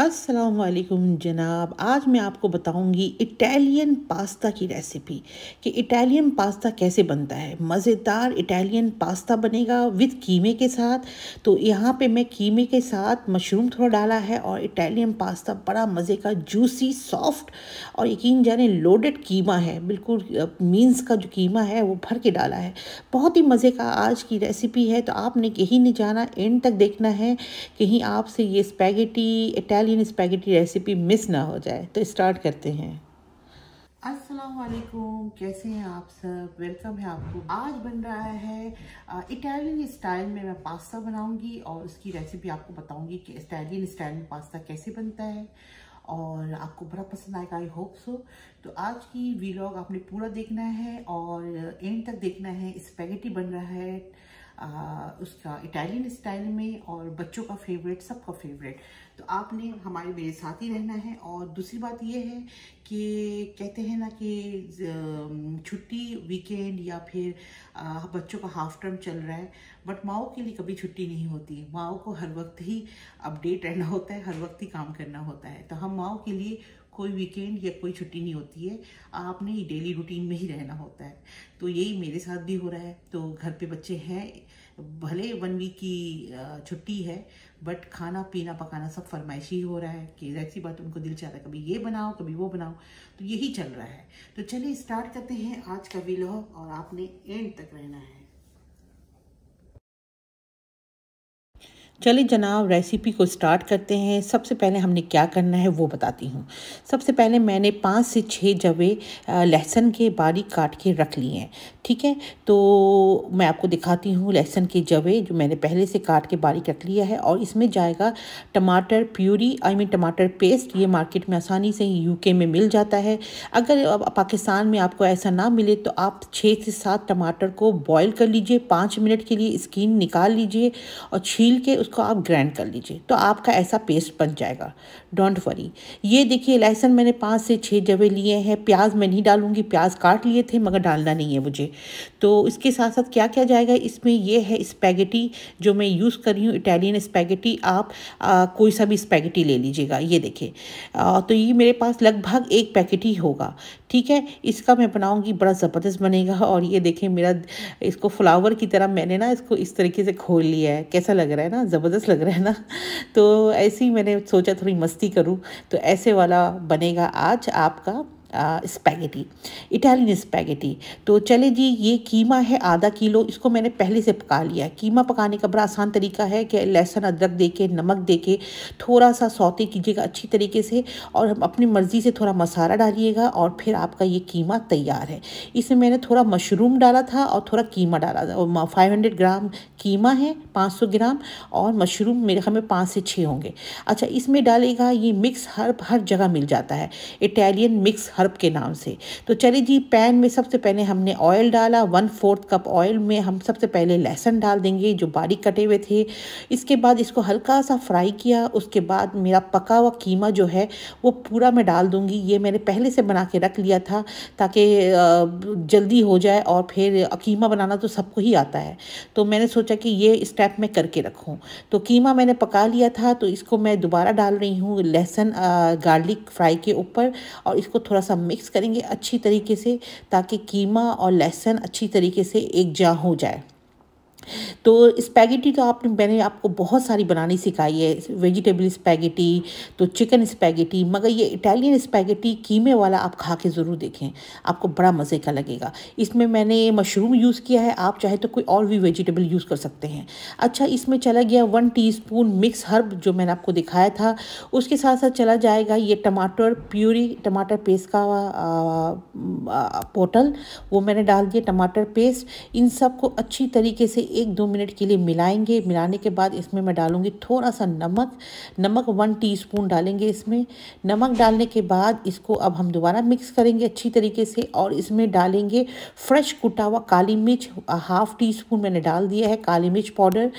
असलकुम जनाब आज मैं आपको बताऊंगी इटालियन पास्ता की रेसिपी कि इटालियन पास्ता कैसे बनता है मज़ेदार इटालियन पास्ता बनेगा विद कीमे के साथ तो यहाँ पे मैं कीमे के साथ मशरूम थोड़ा डाला है और इटालियन पास्ता बड़ा मज़े का जूसी सॉफ्ट और यकीन जाने लोडेड कीमा है बिल्कुल मीन्स का जो कीमा है वो भर के डाला है बहुत ही मज़े का आज की रेसिपी है तो आपने कहीं नहीं जाना एंड तक देखना है कहीं आपसे ये spaghetti Italian spaghetti recipe miss ना हो जाए तो स्टार्ट करते हैं अस्सलाम वालेकुम कैसे हैं आप सब वेलकम है आपको आज बन रहा है इटालियन स्टाइल में मैं पास्ता बनाऊंगी और उसकी रेसिपी आपको बताऊंगी कि इटालियन स्टाइल में पास्ता कैसे बनता है और आपको बड़ा पसंद आएगा आई होप सो तो आज की वीलॉग आपने पूरा देखना है और एंड तक देखना है स्पैगेटी बन रहा है आ, उसका इटालियन स्टाइल में और बच्चों का फेवरेट सबका फेवरेट तो आपने हमारे मेरे साथ ही रहना है और दूसरी बात ये है कि कहते हैं ना कि छुट्टी वीकेंड या फिर आ, बच्चों का हाफ टर्म चल रहा है बट माओ के लिए कभी छुट्टी नहीं होती माओ को हर वक्त ही अपडेट रहना होता है हर वक्त ही काम करना होता है तो हम माओ के लिए कोई वीकेंड या कोई छुट्टी नहीं होती है आपने डेली रूटीन में ही रहना होता है तो यही मेरे साथ भी हो रहा है तो घर पे बच्चे हैं भले वन वीक की छुट्टी है बट खाना पीना पकाना सब फरमाइशी हो रहा है कि ऐसी बात उनको दिल चाहता है कभी ये बनाओ कभी वो बनाओ तो यही चल रहा है तो चलिए स्टार्ट करते हैं आज का विलोह और आपने एंड तक रहना है चलिए जनाब रेसिपी को स्टार्ट करते हैं सबसे पहले हमने क्या करना है वो बताती हूँ सबसे पहले मैंने पाँच से छः जवे लहसुन के बारीक काट के रख लिए हैं ठीक है तो मैं आपको दिखाती हूँ लहसुन के जवे जो मैंने पहले से काट के बारीक रख लिया है और इसमें जाएगा टमाटर प्यूरी आई मीन टमाटर पेस्ट ये मार्केट में आसानी से के में मिल जाता है अगर पाकिस्तान में आपको ऐसा ना मिले तो आप छः से सात टमाटर को बॉयल कर लीजिए पाँच मिनट के लिए स्किन निकाल लीजिए और छील के उस को आप ग्राइंड कर लीजिए तो आपका ऐसा पेस्ट बन जाएगा डोंट वरी ये देखिए लहसुन मैंने पाँच से छः जवे लिए हैं प्याज मैं नहीं डालूंगी प्याज काट लिए थे मगर डालना नहीं है मुझे तो इसके साथ साथ क्या क्या जाएगा इसमें ये है स्पैगेटी जो मैं यूज़ कर रही हूँ इटालियन स्पैगेटी आप आ, कोई सा भी स्पैगेटी ले लीजिएगा ये देखिए तो ये मेरे पास लगभग एक पैकेट ही होगा ठीक है इसका मैं बनाऊँगी बड़ा ज़बरदस्त बनेगा और ये देखें मेरा इसको फ्लावर की तरह मैंने ना इसको इस तरीके से खोल लिया है कैसा लग रहा है ना ज़बरदस्त लग रहा है ना तो ऐसे ही मैंने सोचा थोड़ी मस्ती करूँ तो ऐसे वाला बनेगा आज आपका स्पैगेटी इटालियन स्पैगेटी तो चले जी ये कीमा है आधा किलो इसको मैंने पहले से पका लिया है कीमा पकाने का बड़ा आसान तरीका है कि लहसुन अदरक दे के नमक दे के थोड़ा सा सौते कीजिएगा अच्छी तरीके से और अपनी मर्ज़ी से थोड़ा मसाला डालिएगा और फिर आपका ये कीमा तैयार है इसमें मैंने थोड़ा मशरूम डाला था और थोड़ा कीमा डाला था फाइव हंड्रेड ग्राम कीमा है पाँच सौ ग्राम और मशरूम मेरे ख्याल में पाँच से छः होंगे अच्छा इसमें डालेगा ये मिक्स हर हर जगह मिल जाता है इटालियन मिक्स हर हर्ब के नाम से तो चलिए जी पैन में सबसे पहले हमने ऑयल डाला वन फोर्थ कप ऑयल में हम सबसे पहले लहसुन डाल देंगे जो बारीक कटे हुए थे इसके बाद इसको हल्का सा फ्राई किया उसके बाद मेरा पका हुआ कीमा जो है वो पूरा मैं डाल दूँगी ये मैंने पहले से बना के रख लिया था ताकि जल्दी हो जाए और फिर कीमा बनाना तो सबको ही आता है तो मैंने सोचा कि ये स्टेप मैं करके रखूँ तो कीमा मैंने पका लिया था तो इसको मैं दोबारा डाल रही हूँ लहसुन गार्लिक फ्राई के ऊपर और इसको थोड़ा सा सब मिक्स करेंगे अच्छी तरीके से ताकि कीमा और लहसुन अच्छी तरीके से एक जहाँ हो जाए तो स्पैगेटी तो आपने मैंने आपको बहुत सारी बनानी सिखाई है वेजिटेबल स्पैगेटी तो चिकन स्पैगेटी मगर ये इटालियन स्पैगेटी कीमे वाला आप खा के ज़रूर देखें आपको बड़ा मज़े का लगेगा इसमें मैंने मशरूम यूज़ किया है आप चाहे तो कोई और भी वेजिटेबल यूज़ कर सकते हैं अच्छा इसमें चला गया वन टी मिक्स हर्ब जो मैंने आपको दिखाया था उसके साथ साथ चला जाएगा ये टमाटर प्यूरी टमाटर पेस्ट का पोटल वो मैंने डाल दिया टमाटर पेस्ट इन को अच्छी तरीके से एक दो मिनट के लिए मिलाएंगे मिलाने के बाद इसमें मैं डालूंगी थोड़ा सा नमक नमक वन टीस्पून डालेंगे इसमें नमक डालने के बाद इसको अब हम दोबारा मिक्स करेंगे अच्छी तरीके से और इसमें डालेंगे फ्रेश कुटा हुआ काली मिर्च हाफ़ टी स्पून मैंने डाल दिया है काली मिर्च पाउडर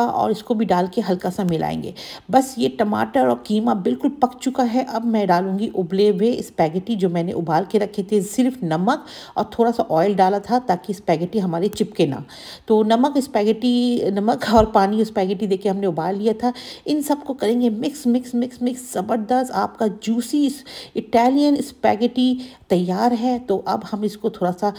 और इसको भी डाल के हल्का सा मिलाएंगे बस ये टमाटर और कीमा बिल्कुल पक चुका है अब मैं डालूँगी उबले हुए स्पैगेटी जो मैंने उबाल के रखे थे सिर्फ नमक और थोड़ा सा ऑयल डाला था ताकि स्पैगेटी हमारी चिपके ना तो नमक स्पैगेटी नमक और पानी स्पैगेटी देके हमने उबाल लिया था इन सब को करेंगे मिक्स मिक्स मिक्स मिक्स ज़बरदस्त आपका जूसी इटालियन स्पैगेटी तैयार है तो अब हम इसको थोड़ा सा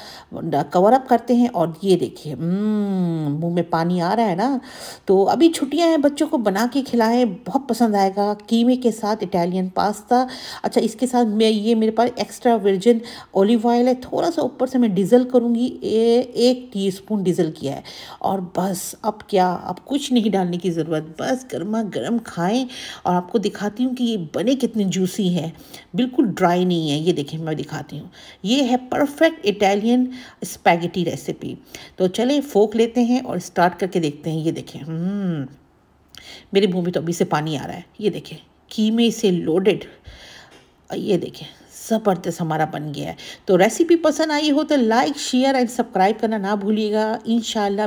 कवर अप करते हैं और ये देखिए हम्म, मुंह में पानी आ रहा है ना तो अभी छुट्टियाँ हैं बच्चों को बना के खिलाएँ बहुत पसंद आएगा कीमे के साथ इटालियन पास्ता अच्छा इसके साथ मैं ये मेरे पास एक्स्ट्रा वर्जिन ऑलिव ऑयल है थोड़ा सा ऊपर से मैं डीजल करूँगी एक टी स्पून डीजल किया है और बस अब क्या अब कुछ नहीं डालने की ज़रूरत बस गर्मा गर्म खाएं और आपको दिखाती हूँ कि ये बने कितने जूसी हैं बिल्कुल ड्राई नहीं है ये देखें मैं दिखाती हूँ ये है परफेक्ट इटालियन स्पैगेटी रेसिपी तो चलें फोक लेते हैं और स्टार्ट करके देखते हैं ये देखें हम्म। मेरे मुँह में तो अभी से पानी आ रहा है ये देखें कीमे से लोडेड ये देखें ज़बरदस्त हमारा बन गया है तो रेसिपी पसंद आई हो तो लाइक शेयर एंड सब्सक्राइब करना ना भूलिएगा इन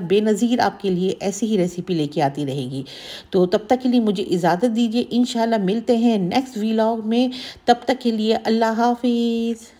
बेनज़ीर आपके लिए ऐसी ही रेसिपी लेके आती रहेगी तो तब तक के लिए मुझे इजाज़त दीजिए इन मिलते हैं नेक्स्ट वीलाग में तब तक के लिए अल्लाह हाफिज़